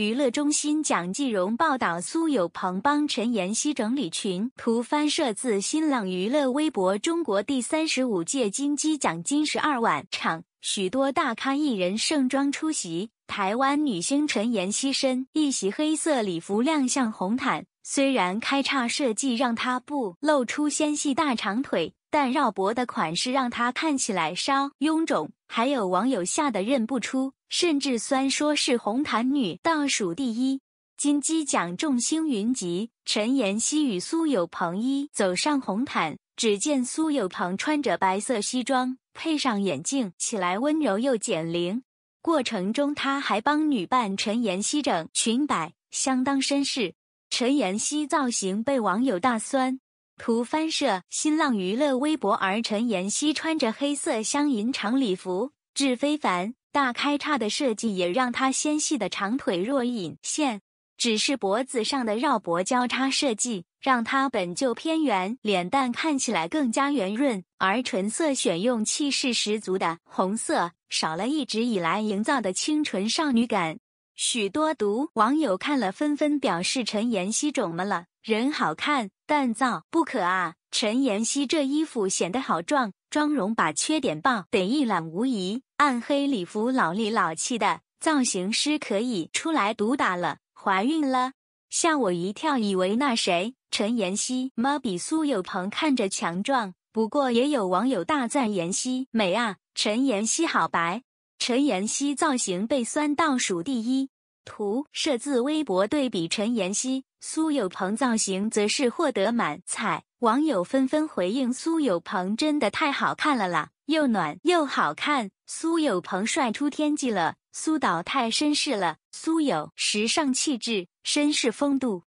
娱乐中心蒋继荣报道：苏有朋帮陈妍希整理群。图翻摄自新浪娱乐微博。中国第三十五届金鸡奖金十二万场，许多大咖艺人盛装出席。台湾女星陈妍希身一袭黑色礼服亮相红毯，虽然开叉设计让她不露出纤细大长腿。但绕脖的款式让她看起来稍臃肿，还有网友吓得认不出，甚至酸说是红毯女倒数第一。金鸡奖众星云集，陈妍希与苏有朋一走上红毯，只见苏有朋穿着白色西装，配上眼镜，起来温柔又减龄。过程中他还帮女伴陈妍希整裙摆，相当绅士。陈妍希造型被网友大酸。图翻摄，新浪娱乐微博。儿陈妍希穿着黑色镶银长礼服，质非凡大开叉的设计也让她纤细的长腿若隐现。只是脖子上的绕脖交叉设计，让她本就偏圆脸蛋看起来更加圆润。而唇色选用气势十足的红色，少了一直以来营造的清纯少女感。许多毒网友看了纷纷表示：“陈妍希肿么了？”人好看，但造不可啊！陈妍希这衣服显得好壮，妆容把缺点暴得一览无遗。暗黑礼服老里老气的，造型师可以出来毒打了！怀孕了，吓我一跳，以为那谁陈妍希妈比苏有朋看着强壮，不过也有网友大赞妍希美啊！陈妍希好白，陈妍希造型被酸倒数第一。图设自微博，对比陈妍希、苏有朋造型，则是获得满彩。网友纷纷回应：“苏有朋真的太好看了啦，又暖又好看，苏有朋帅出天际了，苏导太绅士了，苏有时尚气质、绅士风度。”